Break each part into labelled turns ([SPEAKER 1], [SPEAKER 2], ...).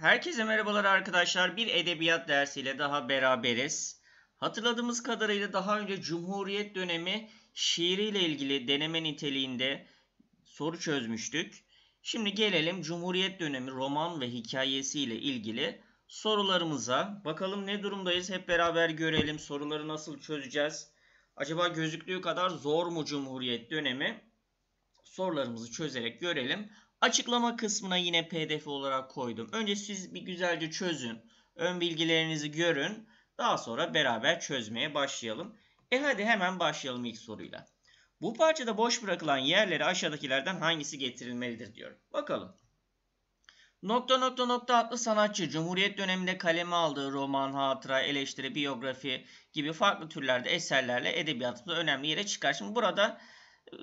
[SPEAKER 1] Herkese merhabalar arkadaşlar. Bir edebiyat dersiyle daha beraberiz. Hatırladığımız kadarıyla daha önce Cumhuriyet dönemi şiiriyle ilgili deneme niteliğinde soru çözmüştük. Şimdi gelelim Cumhuriyet dönemi roman ve hikayesiyle ilgili sorularımıza. Bakalım ne durumdayız hep beraber görelim. Soruları nasıl çözeceğiz? Acaba gözüktüğü kadar zor mu Cumhuriyet dönemi? Sorularımızı çözerek görelim. Açıklama kısmına yine pdf olarak koydum. Önce siz bir güzelce çözün. Ön bilgilerinizi görün. Daha sonra beraber çözmeye başlayalım. E hadi hemen başlayalım ilk soruyla. Bu parçada boş bırakılan yerlere aşağıdakilerden hangisi getirilmelidir diyorum. Bakalım. Nokta nokta nokta adlı sanatçı Cumhuriyet döneminde kaleme aldığı roman, hatıra, eleştiri, biyografi gibi farklı türlerde eserlerle edebiyatımızda önemli yere çıkar. Şimdi burada e,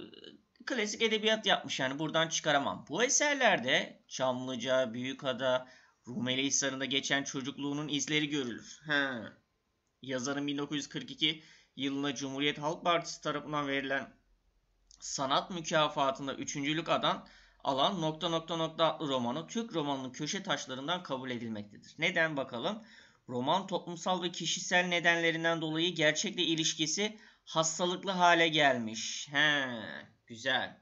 [SPEAKER 1] klasik edebiyat yapmış yani buradan çıkaramam. Bu eserlerde Çamlıca, Büyükada, Rumeli Hisarı'nda geçen çocukluğunun izleri görülür. He. Yazarın 1942 yılında Cumhuriyet Halk Partisi tarafından verilen sanat mükafatında üçüncülük adan alan nokta nokta nokta adlı romanı Türk romanının köşe taşlarından kabul edilmektedir. Neden bakalım? Roman toplumsal ve kişisel nedenlerinden dolayı gerçekle ilişkisi hastalıklı hale gelmiş. He. Güzel.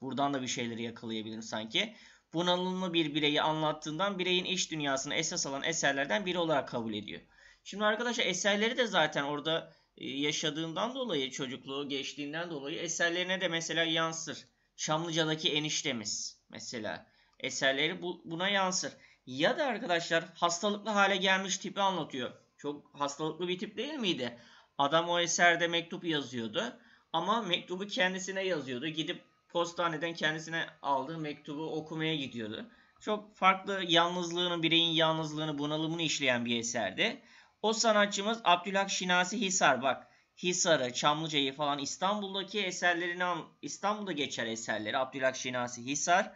[SPEAKER 1] Buradan da bir şeyleri yakalayabilirim sanki. Bunalımlı bir bireyi anlattığından bireyin iç dünyasını esas alan eserlerden biri olarak kabul ediyor. Şimdi arkadaşlar eserleri de zaten orada e, yaşadığından dolayı çocukluğu geçtiğinden dolayı eserlerine de mesela yansır. Çamlıca'daki eniştemiz mesela eserleri bu, buna yansır. Ya da arkadaşlar hastalıklı hale gelmiş tipi anlatıyor. Çok hastalıklı bir tip değil miydi? Adam o eserde mektup yazıyordu. Ama mektubu kendisine yazıyordu. Gidip postaneden kendisine aldığı mektubu okumaya gidiyordu. Çok farklı yalnızlığını, bireyin yalnızlığını, bunalımını işleyen bir eserdi. O sanatçımız Abdülhak Şinasi Hisar. Bak Hisar'ı, Çamlıca'yı falan İstanbul'daki eserlerini, İstanbul'da geçer eserleri Abdülhak Şinasi Hisar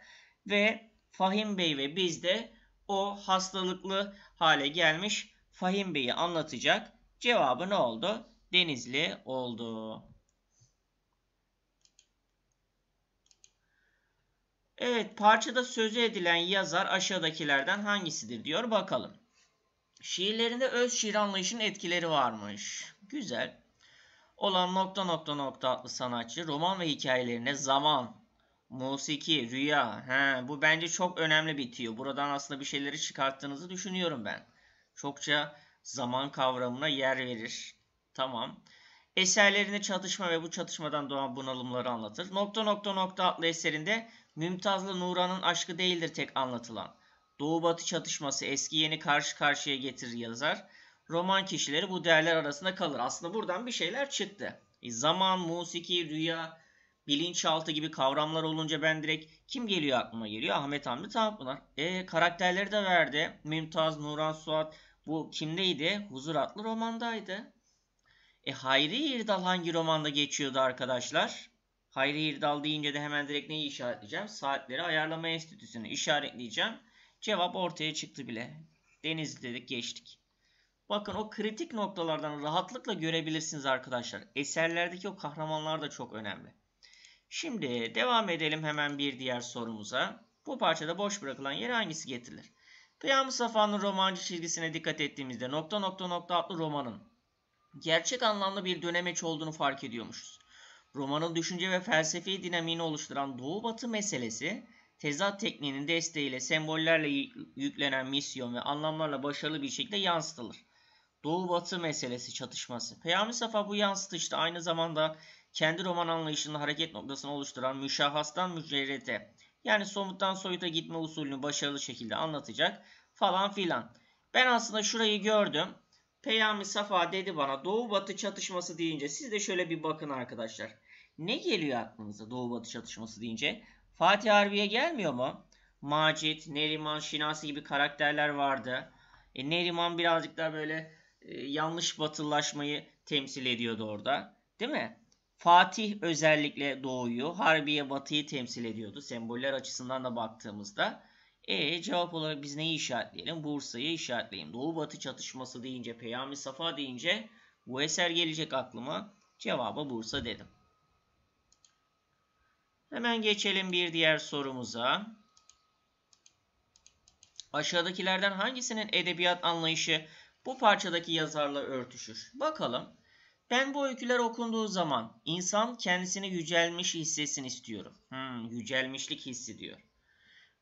[SPEAKER 1] ve Fahim Bey ve biz de o hastalıklı hale gelmiş Fahim Bey'i anlatacak. Cevabı ne oldu? Denizli oldu. Evet parçada sözü edilen yazar aşağıdakilerden hangisidir diyor bakalım. Şiirlerinde öz şiir anlayışının etkileri varmış. Güzel. Olan nokta nokta nokta adlı sanatçı roman ve hikayelerine zaman, musiki, rüya. He, bu bence çok önemli bitiyor Buradan aslında bir şeyleri çıkarttığınızı düşünüyorum ben. Çokça zaman kavramına yer verir. Tamam. Eserlerinde çatışma ve bu çatışmadan doğan bunalımları anlatır. Nokta nokta nokta adlı eserinde Mümtaz'la Nuran'ın aşkı değildir tek anlatılan. Doğu-batı çatışması eski yeni karşı karşıya getirir yazar. Roman kişileri bu değerler arasında kalır. Aslında buradan bir şeyler çıktı. E, zaman, musiki, rüya, bilinçaltı gibi kavramlar olunca ben direkt kim geliyor aklıma geliyor? Ahmet Hamdi Tanpınar. E, karakterleri de verdi. Mümtaz, Nuran, Suat. Bu kimdeydi? Huzur adlı romandaydı. E Hayri İrdal hangi romanda geçiyordu arkadaşlar? Hayri Hirdal deyince de hemen direkt neyi işaretleyeceğim? Saatleri Ayarlama Enstitüsü'nü işaretleyeceğim. Cevap ortaya çıktı bile. Denizli dedik geçtik. Bakın o kritik noktalardan rahatlıkla görebilirsiniz arkadaşlar. Eserlerdeki o kahramanlar da çok önemli. Şimdi devam edelim hemen bir diğer sorumuza. Bu parçada boş bırakılan yeri hangisi getirilir? Peyami Safa'nın romancı çizgisine dikkat ettiğimizde nokta nokta nokta adlı romanın gerçek anlamda bir dönemeç olduğunu fark ediyormuşuz romanın düşünce ve felsefi dinamiğini oluşturan Doğu-Batı meselesi tezat tekniğinin desteğiyle sembollerle yüklenen misyon ve anlamlarla başarılı bir şekilde yansıtılır. Doğu-Batı meselesi çatışması. Peyami Safa bu yansıtışta aynı zamanda kendi roman anlayışının hareket noktasını oluşturan müşahhastan mücerrete yani somuttan soyuta gitme usulünü başarılı şekilde anlatacak falan filan. Ben aslında şurayı gördüm. Peyami Safa dedi bana Doğu Batı çatışması deyince siz de şöyle bir bakın arkadaşlar ne geliyor aklınıza Doğu Batı çatışması deyince? Fatih Harbiye gelmiyor mu? Macit, Neriman, Şinasi gibi karakterler vardı. E, Neriman birazcık daha böyle e, yanlış batılaşmayı temsil ediyordu orada. Değil mi? Fatih özellikle doğuyu, Harbiye batıyı temsil ediyordu. Semboller açısından da baktığımızda.
[SPEAKER 2] E cevap
[SPEAKER 1] olarak biz neyi işaretleyelim? Bursa'yı işaretleyelim. Doğu batı çatışması deyince, Peyami Safa deyince bu eser gelecek aklıma. Cevaba Bursa dedim. Hemen geçelim bir diğer sorumuza. Aşağıdakilerden hangisinin edebiyat anlayışı bu parçadaki yazarla örtüşür? Bakalım. Ben bu öyküler okunduğu zaman insan kendisini yücelmiş hissetsin istiyorum. Hmm, yücelmişlik hissi diyor.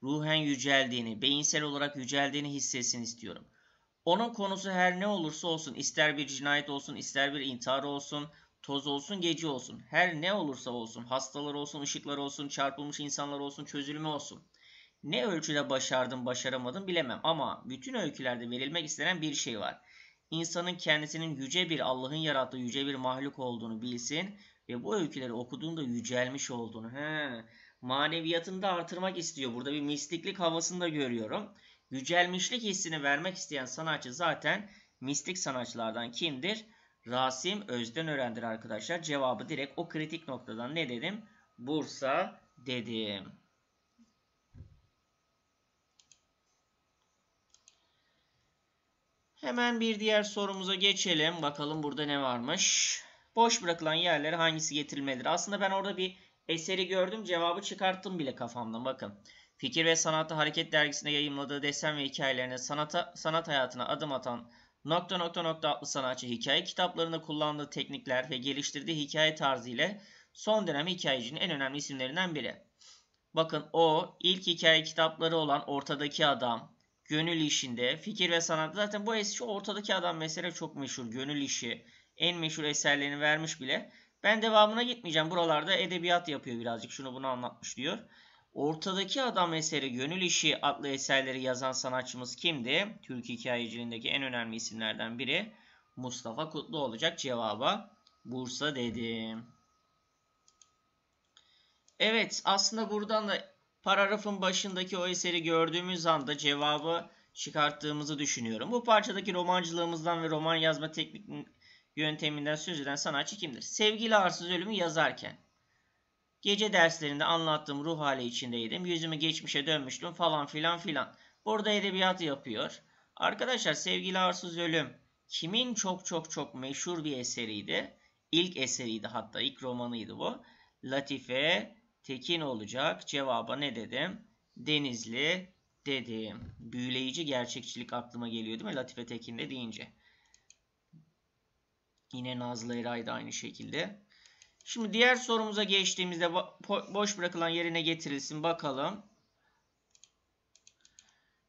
[SPEAKER 1] Ruhen yüceldiğini, beyinsel olarak yüceldiğini hissetsin istiyorum. Onun konusu her ne olursa olsun, ister bir cinayet olsun, ister bir intihar olsun, Toz olsun, gece olsun. Her ne olursa olsun, hastalar olsun, ışıklar olsun, çarpılmış insanlar olsun, çözülme olsun. Ne ölçüde başardım, başaramadım bilemem ama bütün öykülerde verilmek istenen bir şey var. İnsanın kendisinin yüce bir Allah'ın yarattığı yüce bir mahluk olduğunu bilsin ve bu öyküleri okuduğunda yücelmiş olduğunu. He, maneviyatını da artırmak istiyor. Burada bir mistiklik havasını da görüyorum. Yücelmişlik hissini vermek isteyen sanatçı zaten mistik sanatçılardan kimdir? Rasim Öz'den öğrendin arkadaşlar. Cevabı direkt o kritik noktadan ne dedim? Bursa dedim. Hemen bir diğer sorumuza geçelim. Bakalım burada ne varmış. Boş bırakılan yerlere hangisi getirilmelidir? Aslında ben orada bir eseri gördüm. Cevabı çıkarttım bile kafamdan. Bakın. Fikir ve Sanatta Hareket dergisinde yayımladığı desen ve hikayelerine sanata, sanat hayatına adım atan nokta nokta nokta adlı sanatçı hikaye kitaplarında kullandığı teknikler ve geliştirdiği hikaye tarzı ile son dönem hikayecinin en önemli isimlerinden biri. Bakın o ilk hikaye kitapları olan Ortadaki Adam, Gönül İşinde, Fikir ve Sanat. zaten bu eski Ortadaki Adam mesela çok meşhur. Gönül İşi en meşhur eserlerini vermiş bile. Ben devamına gitmeyeceğim. Buralarda edebiyat yapıyor birazcık. Şunu bunu anlatmış diyor. Ortadaki Adam eseri Gönül İşi adlı eserleri yazan sanatçımız kimdi? Türk hikayeciliğindeki en önemli isimlerden biri Mustafa Kutlu olacak cevaba Bursa dedim. Evet aslında buradan da paragrafın başındaki o eseri gördüğümüz anda cevabı çıkarttığımızı düşünüyorum. Bu parçadaki romancılığımızdan ve roman yazma teknik yönteminden söz eden sanatçı kimdir? Sevgili Arsız Ölüm'ü yazarken Gece derslerinde anlattığım ruh hali içindeydim. Yüzümü geçmişe dönmüştüm falan filan filan. Burada edebiyat yapıyor. Arkadaşlar sevgili Arsuz Ölüm kimin çok çok çok meşhur bir eseriydi? İlk eseriydi hatta ilk romanıydı bu. Latife Tekin olacak. Cevaba ne dedim? Denizli dedim. Büyüleyici gerçekçilik aklıma geliyor değil mi? Latife Tekin de deyince. Yine Nazlı Eray da aynı şekilde. Şimdi diğer sorumuza geçtiğimizde boş bırakılan yerine getirilsin. Bakalım.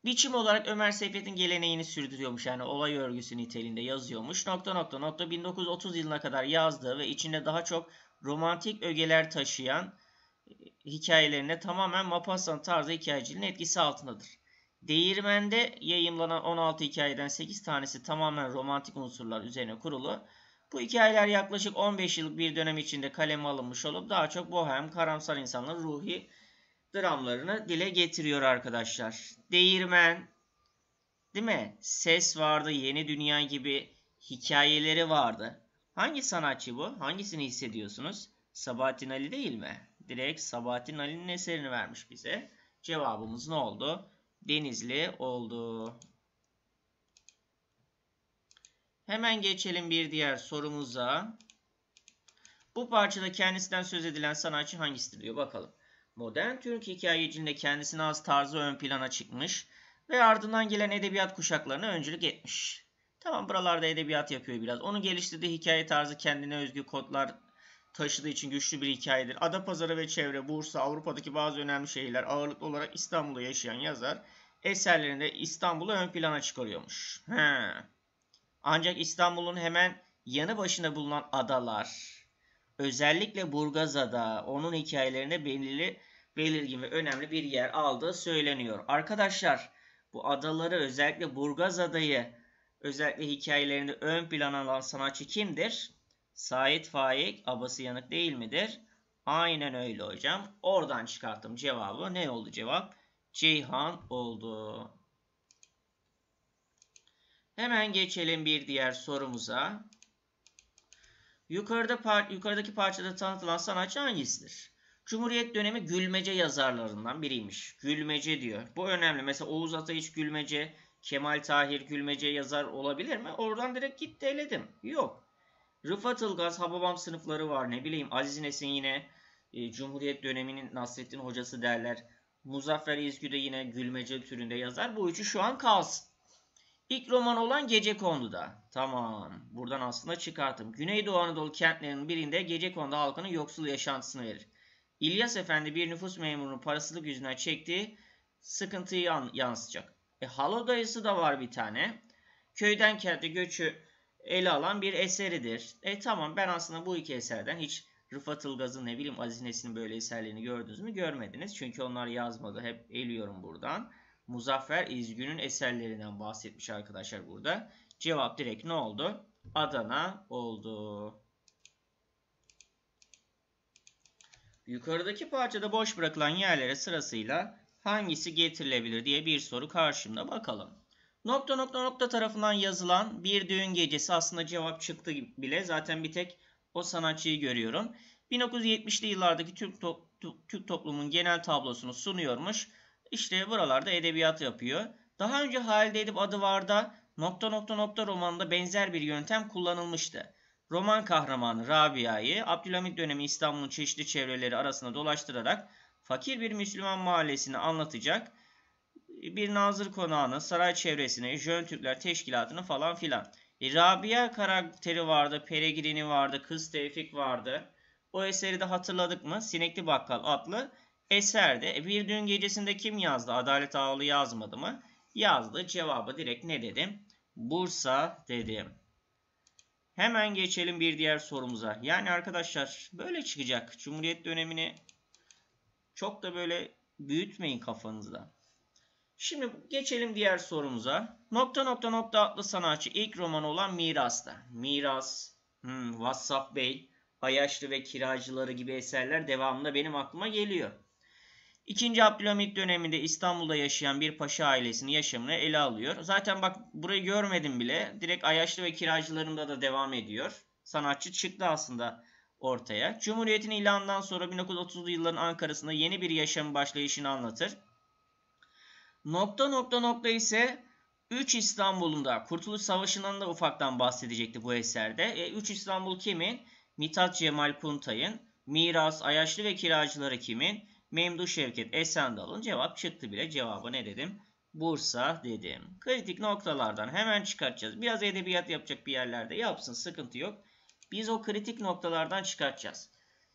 [SPEAKER 1] Biçim olarak Ömer Seyfet'in geleneğini sürdürüyormuş. Yani olay örgüsü niteliğinde yazıyormuş. Nokta nokta nokta 1930 yılına kadar yazdığı ve içinde daha çok romantik ögeler taşıyan e, hikayelerine tamamen Mapasan tarzı hikayeciliğin etkisi altındadır. Değirmende yayımlanan 16 hikayeden 8 tanesi tamamen romantik unsurlar üzerine kurulu. Bu hikayeler yaklaşık 15 yıllık bir dönem içinde kaleme alınmış olup daha çok bohem, karamsar insanlar ruhi dramlarını dile getiriyor arkadaşlar. Değirmen, değil mi? Ses vardı, Yeni Dünya gibi hikayeleri vardı. Hangi sanatçı bu? Hangisini hissediyorsunuz? Sabahattin Ali değil mi? Direkt Sabahattin Ali'nin eserini vermiş bize. Cevabımız ne oldu? Denizli oldu. Hemen geçelim bir diğer sorumuza. Bu parçada kendisinden söz edilen sanatçı hangisidir diyor. Bakalım. Modern Türk hikayeciliğinde kendisine az tarzı ön plana çıkmış ve ardından gelen edebiyat kuşaklarına öncülük etmiş. Tamam buralarda edebiyat yapıyor biraz. Onun geliştirdiği hikaye tarzı kendine özgü kodlar taşıdığı için güçlü bir hikayedir. Adapazarı ve çevre, Bursa, Avrupa'daki bazı önemli şehirler ağırlıklı olarak İstanbul'da yaşayan yazar eserlerinde İstanbul'u ön plana çıkarıyormuş. He. Ancak İstanbul'un hemen yanı başında bulunan adalar, özellikle Burgazada onun hikayelerinde belirli belirgin ve önemli bir yer aldığı söyleniyor. Arkadaşlar bu adaları özellikle Burgazada'yı, özellikle hikayelerinde ön plana alan sanatçı kimdir? Sait Faik Abası Yanık değil midir? Aynen öyle hocam. Oradan çıkarttım cevabı. Ne oldu cevap? Ceyhan oldu. Hemen geçelim bir diğer sorumuza. Yukarıda par yukarıdaki parçada tanıtılan sanatçı hangisidir? Cumhuriyet dönemi gülmece yazarlarından biriymiş. Gülmece diyor. Bu önemli. Mesela Oğuz Ataiç gülmece, Kemal Tahir gülmece yazar olabilir mi? Oradan direkt gitti eledim. Yok. Rıfat Ilgaz, Hababam sınıfları var. Ne bileyim Aziz Nesin yine e, Cumhuriyet döneminin Nasrettin hocası derler. Muzaffer İzgü de yine gülmece türünde yazar. Bu üçü şu an kalsın. İlk roman olan Gece Gecekondu'da. Tamam. Buradan aslında çıkarttım. Güneydoğu Anadolu kentlerinin birinde Gece Gecekondu halkının yoksul yaşantısını verir. İlyas Efendi bir nüfus memurunun parasızlık yüzünden çektiği sıkıntıyı yan yansıtacak. E, Halo dayısı da var bir tane. Köyden kente göçü ele alan bir eseridir. E tamam ben aslında bu iki eserden hiç Rıfat Ilgaz'ın ne bileyim Aziz Nesin'in böyle eserlerini gördünüz mü? Görmediniz. Çünkü onlar yazmadı. Hep eliyorum buradan. Muzaffer İzgün'ün eserlerinden bahsetmiş arkadaşlar burada. Cevap direkt ne oldu? Adana oldu. Yukarıdaki parçada boş bırakılan yerlere sırasıyla hangisi getirilebilir diye bir soru karşımda bakalım. Nokta nokta nokta tarafından yazılan bir düğün gecesi aslında cevap çıktı bile. Zaten bir tek o sanatçıyı görüyorum. 1970'li yıllardaki Türk, to Türk toplumun genel tablosunu sunuyormuş. İşte buralarda edebiyat yapıyor. Daha önce Halide Edip adı varda nokta nokta nokta romanında benzer bir yöntem kullanılmıştı. Roman kahramanı Rabia'yı Abdülhamit dönemi İstanbul'un çeşitli çevreleri arasında dolaştırarak fakir bir Müslüman mahallesini anlatacak bir nazır konağını, saray çevresini, Jön Türkler teşkilatını falan filan. E, Rabia karakteri vardı, Peregrini vardı, Kız Tevfik vardı. O eseri de hatırladık mı? Sinekli Bakkal adlı eserde. bir dün gecesinde kim yazdı? Adalet Ağalı yazmadı mı? Yazdı. Cevabı direkt ne dedim? Bursa dedim. Hemen geçelim bir diğer sorumuza. Yani arkadaşlar böyle çıkacak. Cumhuriyet dönemini çok da böyle büyütmeyin kafanızda. Şimdi geçelim diğer sorumuza. Nokta nokta nokta adlı sanatçı ilk romanı olan Miras'ta. Miras, hmm, Vassaf Bey, Hayaşlı ve Kiracıları gibi eserler devamında benim aklıma geliyor. 2. Abdülhamit döneminde İstanbul'da yaşayan bir paşa ailesinin yaşamını ele alıyor. Zaten bak burayı görmedim bile. Direkt Ayaşlı ve kiracılarında da devam ediyor. Sanatçı çıktı aslında ortaya. Cumhuriyet'in ilanından sonra 1930'lu yılların Ankara'sında yeni bir yaşam başlayışını anlatır. Nokta nokta nokta ise 3 İstanbul'unda Kurtuluş Savaşı'ndan da ufaktan bahsedecekti bu eserde. 3 e, İstanbul kimin? Mithat Cemal Kuntay'ın. Miras, Ayaşlı ve Kiracıları kimin? Memdu Şevket Esendal'ın cevap çıktı bile. Cevabı ne dedim? Bursa dedim. Kritik noktalardan hemen çıkartacağız. Biraz edebiyat yapacak bir yerlerde yapsın sıkıntı yok. Biz o kritik noktalardan çıkartacağız.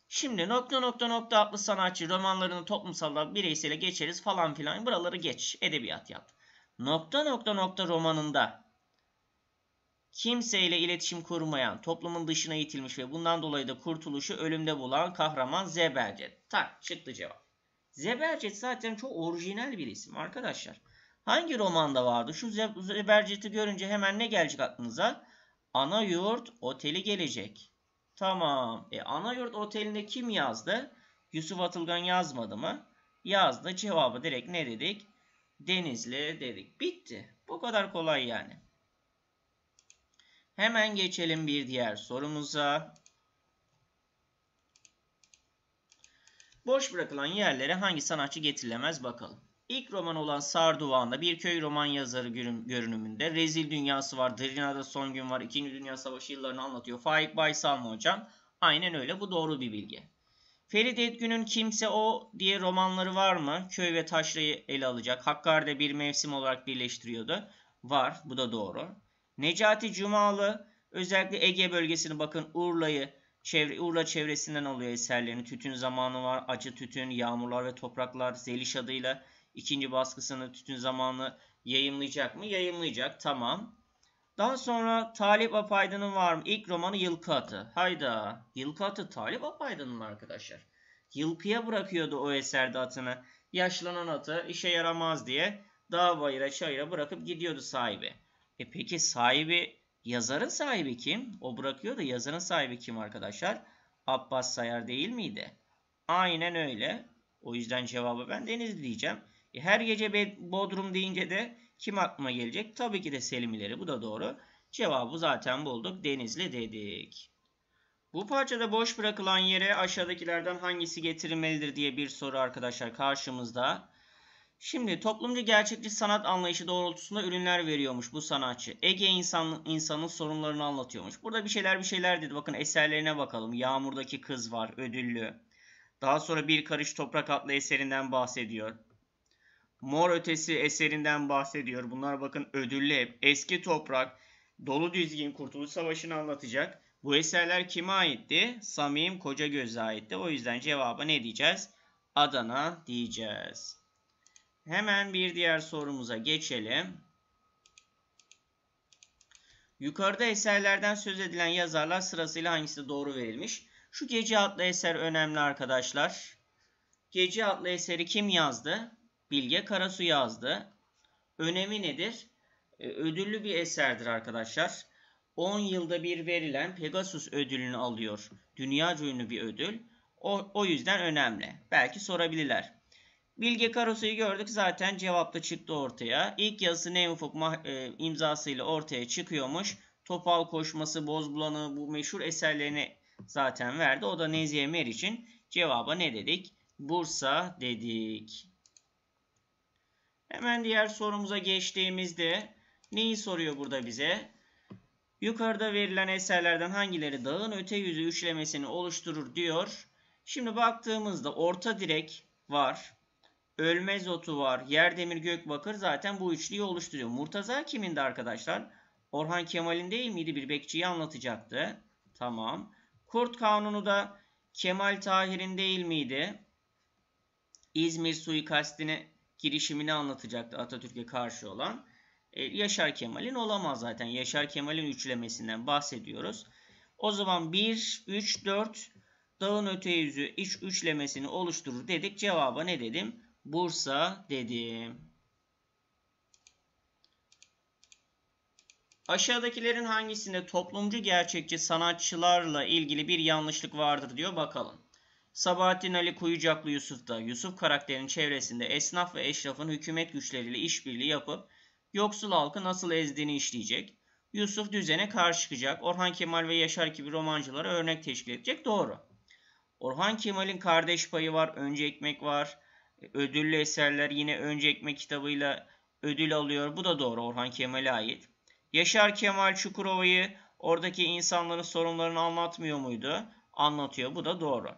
[SPEAKER 1] Şimdi nokta nokta nokta adlı sanatçı romanlarını toplumsalla bireysele geçeriz falan filan. Buraları geç. Edebiyat yap. Nokta nokta nokta romanında kimseyle iletişim kurmayan, toplumun dışına itilmiş ve bundan dolayı da kurtuluşu ölümde bulan kahraman Z bence. Tak çıktı cevap. Zebercet zaten çok orijinal bir isim arkadaşlar. Hangi romanda vardı? Şu Zebercet'i görünce hemen ne gelecek aklınıza? Ana yurt oteli gelecek. Tamam. E, ana yurt otelinde kim yazdı? Yusuf Atılgan yazmadı mı? Yazdı. Cevabı direkt ne dedik? Denizli dedik. Bitti. Bu kadar kolay yani. Hemen geçelim bir diğer sorumuza. Boş bırakılan yerlere hangi sanatçı getirilemez bakalım. İlk roman olan Sarduvan'da bir köy roman yazarı görünümünde Rezil Dünyası var, Drina'da Son Gün var, İkinci Dünya Savaşı yıllarını anlatıyor. Faik Baysalma hocam. Aynen öyle bu doğru bir bilgi. Ferit Edgü'nün Kimse O diye romanları var mı? Köy ve taşrayı ele alacak. Hakkari'de bir mevsim olarak birleştiriyordu. Var bu da doğru. Necati Cumalı özellikle Ege bölgesini bakın Urla'yı Çevre, Urla çevresinden oluyor eserlerini. Tütün zamanı var. Acı tütün, yağmurlar ve topraklar. Zeliş adıyla ikinci baskısını tütün zamanı yayımlayacak mı? Yayımlayacak. Tamam. Daha sonra Talip Apaydın'ın var mı? İlk romanı Yılkı Atı. Hayda. Yılkı Atı Talip Apaydın'ın arkadaşlar. Yılkıya bırakıyordu o eserde atını. Yaşlanan atı işe yaramaz diye dağ bayıra çayıra bırakıp gidiyordu sahibi. E peki sahibi Yazarın sahibi kim? O bırakıyor da yazarın sahibi kim arkadaşlar? Abbas Sayar değil miydi? Aynen öyle. O yüzden cevabı ben Denizli diyeceğim. E, her gece Bodrum deyince de kim aklıma gelecek? Tabii ki de Selim Bu da doğru. Cevabı zaten bulduk. Denizli dedik. Bu parçada boş bırakılan yere aşağıdakilerden hangisi getirilmelidir diye bir soru arkadaşlar karşımızda. Şimdi toplumcu gerçekçi sanat anlayışı doğrultusunda ürünler veriyormuş bu sanatçı. Ege insan, insanın sorunlarını anlatıyormuş. Burada bir şeyler bir şeyler dedi. Bakın eserlerine bakalım. Yağmurdaki kız var ödüllü. Daha sonra Bir Karış Toprak adlı eserinden bahsediyor. Mor Ötesi eserinden bahsediyor. Bunlar bakın ödüllü hep. Eski Toprak, Dolu Düzgün Kurtuluş Savaşı'nı anlatacak. Bu eserler kime aitti? Samim Koca Kocagöz'e aitti. O yüzden cevaba ne diyeceğiz? Adana diyeceğiz. Hemen bir diğer sorumuza geçelim. Yukarıda eserlerden söz edilen yazarlar sırasıyla hangisi doğru verilmiş? Şu Gece adlı eser önemli arkadaşlar. Gece adlı eseri kim yazdı? Bilge Karasu yazdı. Önemi nedir? E, ödüllü bir eserdir arkadaşlar. 10 yılda bir verilen Pegasus ödülünü alıyor. Dünya ünlü bir ödül. O, o yüzden önemli. Belki sorabilirler. Bilge Karosu'yu gördük zaten cevap da çıktı ortaya. İlk yazısı Neufuk e, imzasıyla ortaya çıkıyormuş. Topal Koşması, Bozbulanı bu meşhur eserlerini zaten verdi. O da Nezihe Mer için cevaba ne dedik? Bursa dedik. Hemen diğer sorumuza geçtiğimizde neyi soruyor burada bize? Yukarıda verilen eserlerden hangileri dağın öte yüzü üçlemesini oluşturur diyor. Şimdi baktığımızda orta direk var. Ölmez otu var. yer demir, gök bakır zaten bu üçlüyü oluşturuyor. Murtaza kimindi arkadaşlar? Orhan Kemal'in değil miydi? Bir bekçiyi anlatacaktı. Tamam. Kurt kanunu da Kemal Tahir'in değil miydi? İzmir suikastine girişimini anlatacaktı Atatürk'e karşı olan. Ee, Yaşar Kemal'in olamaz zaten. Yaşar Kemal'in üçlemesinden bahsediyoruz. O zaman 1, 3, 4 dağın öte yüzü iç üçlemesini oluşturur dedik. Cevaba ne dedim? Bursa dedim. Aşağıdakilerin hangisinde toplumcu gerçekçi sanatçılarla ilgili bir yanlışlık vardır diyor bakalım. Sabahattin Ali Kuyucaklı Yusuf'ta Yusuf karakterinin çevresinde esnaf ve eşrafın hükümet güçleriyle işbirliği yapıp yoksul halkı nasıl ezdiğini işleyecek. Yusuf düzene karşı çıkacak. Orhan Kemal ve Yaşar gibi romancılara örnek teşkil edecek. Doğru. Orhan Kemal'in kardeş payı var, önce ekmek var. Ödüllü eserler yine öncekme kitabıyla ödül alıyor. Bu da doğru Orhan Kemal'e ait. Yaşar Kemal Çukurova'yı oradaki insanların sorunlarını anlatmıyor muydu? Anlatıyor. Bu da doğru.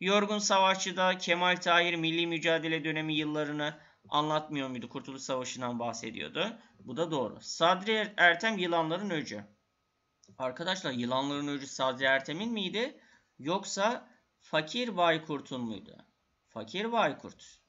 [SPEAKER 1] Yorgun Savaşçı'da Kemal Tahir milli mücadele dönemi yıllarını anlatmıyor muydu? Kurtuluş Savaşı'ndan bahsediyordu. Bu da doğru. Sadri er- Ertem Yılanların Öcü. Arkadaşlar Yılanların Öcü Sadri Ertem'in miydi? Yoksa Fakir Baykurt'un muydu? Fakir Baykurt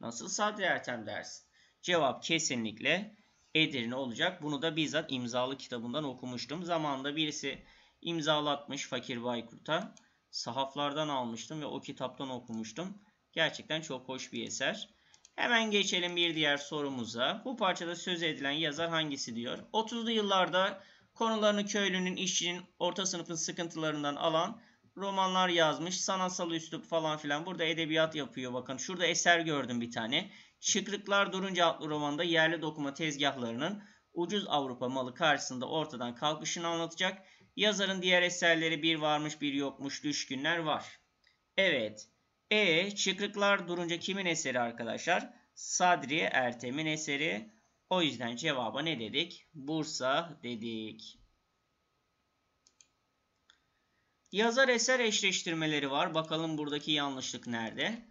[SPEAKER 1] nasıl sadrieltem dersin? Cevap kesinlikle Edirne olacak. Bunu da bizzat imzalı kitabından okumuştum. Zamanında birisi imzalatmış Fakir Baykurt'a. Sahaflardan almıştım ve o kitaptan okumuştum. Gerçekten çok hoş bir eser. Hemen geçelim bir diğer sorumuza. Bu parçada söz edilen yazar hangisi diyor? 30'lu yıllarda konularını köylünün, işçinin, orta sınıfın sıkıntılarından alan romanlar yazmış. Sanatsal üslup falan filan. Burada edebiyat yapıyor bakın. Şurada eser gördüm bir tane. Şıklıklar Durunca adlı romanda yerli dokuma tezgahlarının ucuz Avrupa malı karşısında ortadan kalkışını anlatacak. Yazarın diğer eserleri bir varmış bir yokmuş düşkünler var. Evet. E Şıklıklar Durunca kimin eseri arkadaşlar? Sadri Ertem'in eseri. O yüzden cevaba ne dedik? Bursa dedik. Yazar eser eşleştirmeleri var. Bakalım buradaki yanlışlık nerede?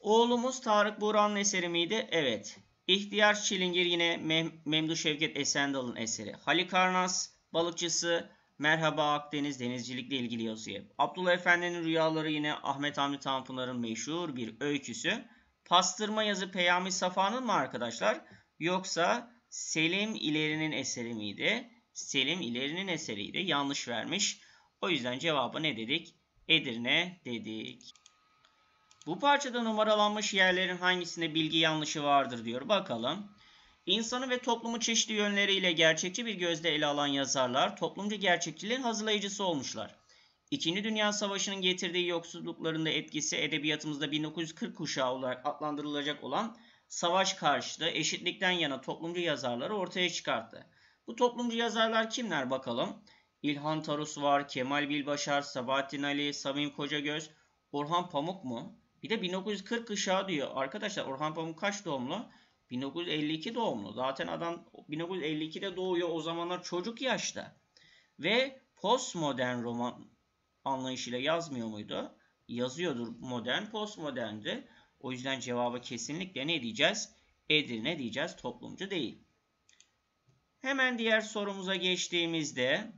[SPEAKER 1] Oğlumuz Tarık Buran'ın eseri miydi? Evet. İhtiyar Çilingir yine Mem Memdu Şevket Esendal'ın eseri. Halikarnas Balıkçısı Merhaba Akdeniz Denizcilikle ilgili yazıyor. Abdullah Efendi'nin rüyaları yine Ahmet Hamdi Tanpınar'ın meşhur bir öyküsü. Pastırma yazı Peyami Safa'nın mı arkadaşlar? Yoksa Selim İleri'nin eseri miydi? Selim İleri'nin eseriydi. Yanlış vermiş. O yüzden cevabı ne dedik? Edirne dedik. Bu parçada numaralanmış yerlerin hangisinde bilgi yanlışı vardır diyor. Bakalım. İnsanı ve toplumu çeşitli yönleriyle gerçekçi bir gözle ele alan yazarlar toplumcu gerçekçiliğin hazırlayıcısı olmuşlar. İkinci Dünya Savaşı'nın getirdiği yoksulluklarında etkisi edebiyatımızda 1940 kuşağı olarak adlandırılacak olan savaş karşıtı eşitlikten yana toplumcu yazarları ortaya çıkarttı. Bu toplumcu yazarlar kimler bakalım? İlhan Tarus var, Kemal Bilbaşar, Sabahattin Ali, Samim Kocagöz, Orhan Pamuk mu? Bir de 1940 kuşağı diyor. Arkadaşlar Orhan Pamuk kaç doğumlu? 1952 doğumlu. Zaten adam 1952'de doğuyor. O zamanlar çocuk yaşta. Ve postmodern roman anlayışıyla yazmıyor muydu? Yazıyordur. Modern, postmoderndi. O yüzden cevaba kesinlikle ne diyeceğiz? Edirne diyeceğiz. Toplumcu değil. Hemen diğer sorumuza geçtiğimizde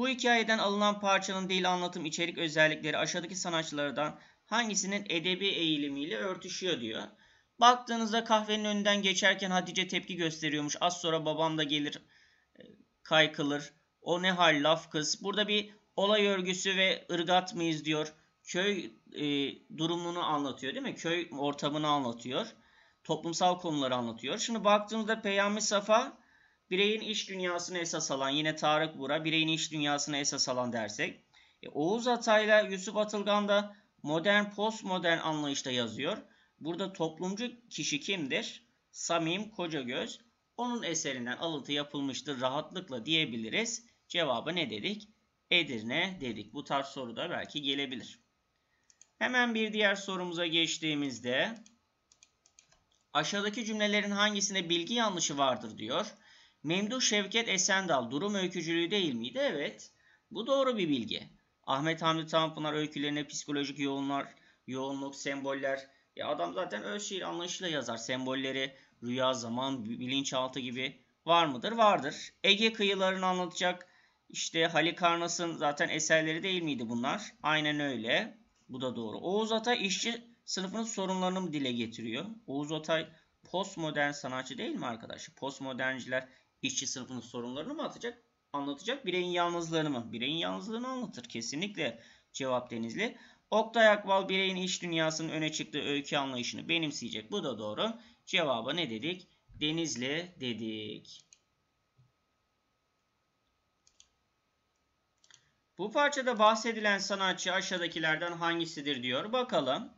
[SPEAKER 1] bu hikayeden alınan parçanın dil anlatım içerik özellikleri aşağıdaki sanatçılardan hangisinin edebi eğilimiyle örtüşüyor diyor. Baktığınızda kahvenin önünden geçerken Hatice tepki gösteriyormuş. Az sonra babam da gelir e, kaykılır. O ne hal laf kız. Burada bir olay örgüsü ve ırgat mıyız diyor. Köy e, durumunu anlatıyor değil mi? Köy ortamını anlatıyor. Toplumsal konuları anlatıyor. Şimdi baktığımızda Peyami Safa bireyin iş dünyasını esas alan yine Tarık Bura bireyin iş dünyasını esas alan dersek e, Oğuz Atay'la Yusuf Atılgan da modern postmodern anlayışta yazıyor. Burada toplumcu kişi kimdir? Samim Kocagöz. Onun eserinden alıntı yapılmıştır rahatlıkla diyebiliriz. Cevabı ne dedik? Edirne dedik. Bu tarz soru da belki gelebilir. Hemen bir diğer sorumuza geçtiğimizde aşağıdaki cümlelerin hangisinde bilgi yanlışı vardır diyor. Memduh Şevket Esendal durum öykücülüğü değil miydi? Evet. Bu doğru bir bilgi. Ahmet Hamdi Tanpınar öykülerine psikolojik yoğunlar, yoğunluk, semboller. Ya adam zaten öz şiir anlayışıyla yazar. Sembolleri, rüya, zaman, bilinçaltı gibi var mıdır? Vardır. Ege kıyılarını anlatacak işte Halikarnas'ın zaten eserleri değil miydi bunlar? Aynen öyle. Bu da doğru. Oğuz Atay işçi sınıfının sorunlarını mı dile getiriyor? Oğuz Atay postmodern sanatçı değil mi arkadaş? Postmodernciler işçi sınıfının sorunlarını mı atacak? Anlatacak bireyin yalnızlığını mı? Bireyin yalnızlığını anlatır kesinlikle cevap Denizli. Oktay Akbal bireyin iş dünyasının öne çıktığı öykü anlayışını benimseyecek. Bu da doğru. Cevaba ne dedik? Denizli dedik. Bu parçada bahsedilen sanatçı aşağıdakilerden hangisidir diyor. Bakalım.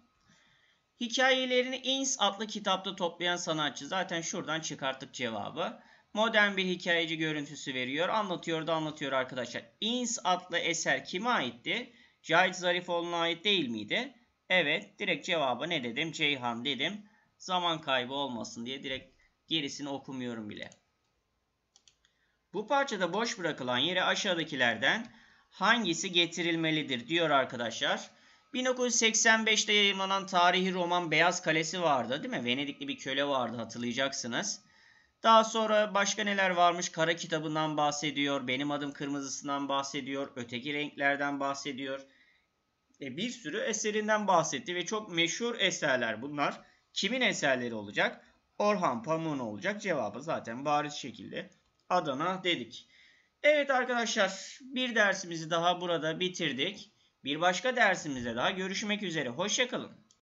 [SPEAKER 1] Hikayelerini Ins adlı kitapta toplayan sanatçı. Zaten şuradan çıkarttık cevabı modern bir hikayeci görüntüsü veriyor. Anlatıyor da anlatıyor arkadaşlar. İns adlı eser kime aitti? Cahit Zarifoğlu'na ait değil miydi? Evet direkt cevabı ne dedim? Ceyhan dedim. Zaman kaybı olmasın diye direkt gerisini okumuyorum bile. Bu parçada boş bırakılan yere aşağıdakilerden hangisi getirilmelidir diyor arkadaşlar. 1985'te yayınlanan tarihi roman Beyaz Kalesi vardı değil mi? Venedikli bir köle vardı hatırlayacaksınız. Daha sonra başka neler varmış? Kara kitabından bahsediyor. Benim adım kırmızısından bahsediyor. Öteki renklerden bahsediyor. E, bir sürü eserinden bahsetti ve çok meşhur eserler bunlar. Kimin eserleri olacak? Orhan Pamuk'un olacak. Cevabı zaten bariz şekilde Adana dedik. Evet arkadaşlar bir dersimizi daha burada bitirdik. Bir başka dersimize daha görüşmek üzere. Hoşçakalın.